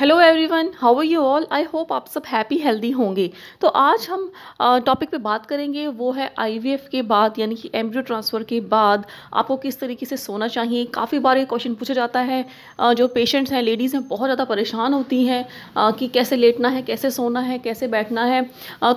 hello everyone how are you all I hope आप सब happy healthy होंगे तो आज हम टॉपिक पे बात करेंगे वो है आईवीएफ के बाद यानी कि एम्ब्रियो ट्रांसफ़र के बाद आपको किस तरीके से सोना चाहिए काफ़ी बार ये क्वेश्चन पूछा जाता है जो पेशेंट्स हैं लेडीज़ हैं बहुत ज़्यादा परेशान होती हैं कि कैसे लेटना है कैसे सोना है कैसे बैठना है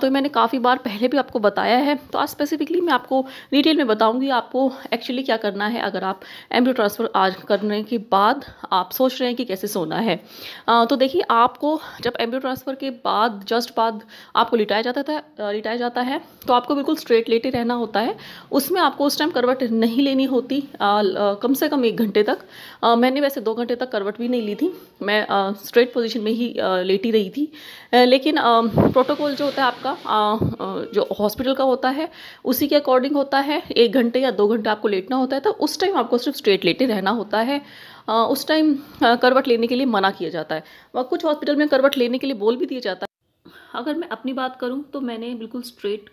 तो मैंने काफ़ी बार पहले भी आपको बताया है तो आज स्पेसिफिकली मैं आपको डिटेल में बताऊँगी आपको एक्चुअली क्या करना है अगर आप एम्ब्रियो ट्रांसफ़र आज करने के बाद आप सोच रहे हैं कि कैसे सोना है तो तो देखिए आपको जब एम्ब्रियो ट्रांसफ़र के बाद जस्ट बाद आपको लिटाया जाता था लिटाया जाता है तो आपको बिल्कुल स्ट्रेट लेटे रहना होता है उसमें आपको उस टाइम करवट नहीं लेनी होती आ, आ, कम से कम एक घंटे तक आ, मैंने वैसे दो घंटे तक करवट भी नहीं ली थी मैं आ, स्ट्रेट पोजिशन में ही आ, लेटी रही थी आ, लेकिन प्रोटोकॉल जो होता है आपका आ, जो हॉस्पिटल का होता है उसी के अकॉर्डिंग होता है एक घंटे या दो घंटे आपको लेटना होता है तो उस टाइम आपको सिर्फ स्ट्रेट लेटे रहना होता है उस टाइम करवट लेने के लिए मना किया जाता है कुछ हॉस्पिटल में करवट लेने के लिए बोल भी दिया जाता है अगर मैं अपनी बात करूं तो मैंने बिल्कुल स्ट्रेट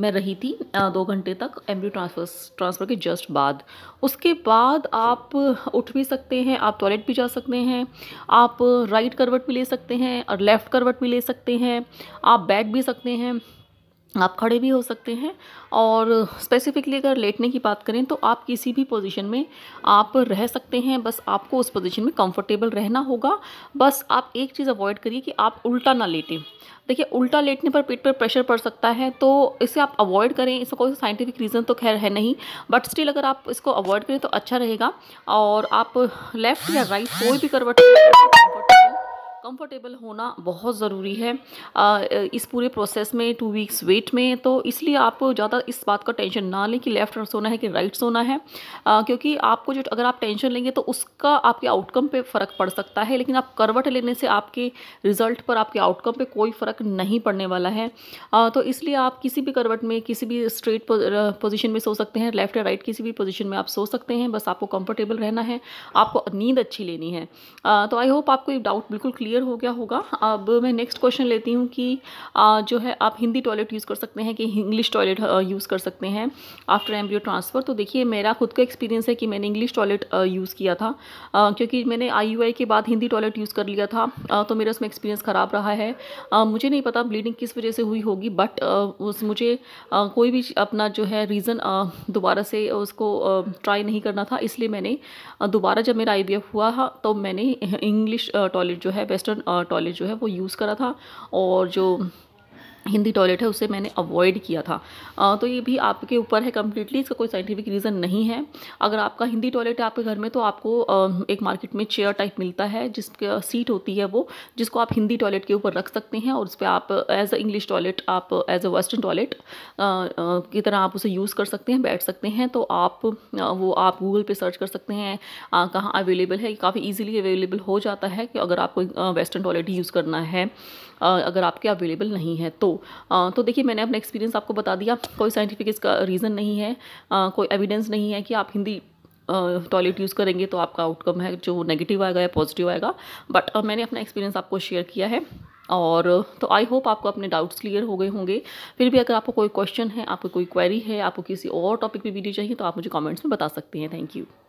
मैं रही थी आ, दो घंटे तक एम्ब्रियो ट्रांसफर ट्रांसफ़र के जस्ट बाद उसके बाद आप उठ भी सकते हैं आप टॉयलेट भी जा सकते हैं आप राइट करवट भी ले सकते हैं और लेफ़्ट करवट भी ले सकते हैं आप बैठ भी सकते हैं आप खड़े भी हो सकते हैं और स्पेसिफिकली अगर लेटने की बात करें तो आप किसी भी पोजीशन में आप रह सकते हैं बस आपको उस पोजीशन में कंफर्टेबल रहना होगा बस आप एक चीज़ अवॉइड करिए कि आप उल्टा ना लेटें देखिए उल्टा लेटने पर पेट पर प्रेशर पड़ सकता है तो इसे आप अवॉइड करें इसका कोई साइंटिफिक रीज़न तो खैर है नहीं बट स्टिल अगर आप इसको अवॉइड करें तो अच्छा रहेगा और आप लेफ़्ट या राइट कोई भी करवट कंफर्टेबल होना बहुत ज़रूरी है इस पूरे प्रोसेस में टू वीक्स वेट में तो इसलिए आपको ज़्यादा इस बात का टेंशन ना लें कि लेफ़्ट सोना है कि राइट सोना है क्योंकि आपको जो अगर आप टेंशन लेंगे तो उसका आपके आउटकम पे फ़र्क पड़ सकता है लेकिन आप करवट लेने से आपके रिज़ल्ट पर आपके आउटकम पर कोई फ़र्क नहीं पड़ने वाला है तो इसलिए आप किसी भी करवट में किसी भी स्ट्रेट पोजिशन में सो सकते हैं लेफ़्ट या राइट किसी भी पोजिशन में आप सो सकते हैं बस आपको कम्फर्टेबल रहना है आपको नींद अच्छी लेनी है तो आई होप आपको ये डाउट बिल्कुल क्लियर क्लियर हो गया होगा अब मैं नेक्स्ट क्वेश्चन लेती हूँ कि आ, जो है आप हिंदी टॉयलेट यूज़ कर सकते हैं कि इंग्लिश टॉयलेट यूज़ कर सकते हैं आफ्टर एम्ब्रियो ट्रांसफ़र तो देखिए मेरा खुद का एक्सपीरियंस है कि मैंने इंग्लिश टॉयलेट यूज़ किया था आ, क्योंकि मैंने आई के बाद हिंदी टॉयलेट यूज़ कर लिया था आ, तो मेरा उसमें एक्सपीरियंस ख़राब रहा है आ, मुझे नहीं पता ब्लीडिंग किस वजह से हुई होगी बट उस मुझे आ, कोई भी अपना जो है रीज़न दोबारा से उसको ट्राई नहीं करना था इसलिए मैंने दोबारा जब मेरा आई हुआ था तो मैंने इंग्लिश टॉयलेट जो है बेस्ट वेस्टर्न टॉयलेट uh, जो है वो यूज़ करा था और जो हिंदी टॉयलेट है उसे मैंने अवॉइड किया था आ, तो ये भी आपके ऊपर है कम्प्लीटली इसका कोई साइंटिफिक रीज़न नहीं है अगर आपका हिंदी टॉयलेट है आपके घर में तो आपको आ, एक मार्केट में चेयर टाइप मिलता है जिसके सीट होती है वो जिसको आप हिंदी टॉयलेट के ऊपर रख सकते हैं और उस पर आप एज अ इंग्लिश टॉयलेट आप एज अ वेस्टर्न टॉयलेट की तरह आप उसे यूज़ कर सकते हैं बैठ सकते हैं तो आप वो आप गूगल पर सर्च कर सकते हैं कहाँ अवेलेबल है काफ़ी ईजिली अवेलेबल हो जाता है कि अगर आपको वेस्टर्न टॉयलेट यूज़ करना है अगर आपके अवेलेबल नहीं है तो तो देखिए मैंने अपना एक्सपीरियंस आपको बता दिया कोई साइंटिफिक इसका रीज़न नहीं है आ, कोई एविडेंस नहीं है कि आप हिंदी टॉयलेट यूज़ करेंगे तो आपका आउटकम है जो नेगेटिव आएगा या पॉजिटिव आएगा बट मैंने अपना एक्सपीरियंस आपको शेयर किया है और तो आई होप आपको अपने डाउट्स क्लियर हो गए होंगे फिर भी अगर आपको कोई क्वेश्चन है आपको कोई क्वेरी है आपको किसी और टॉपिक पे वीडियो चाहिए तो आप मुझे कमेंट्स में बता सकते हैं थैंक यू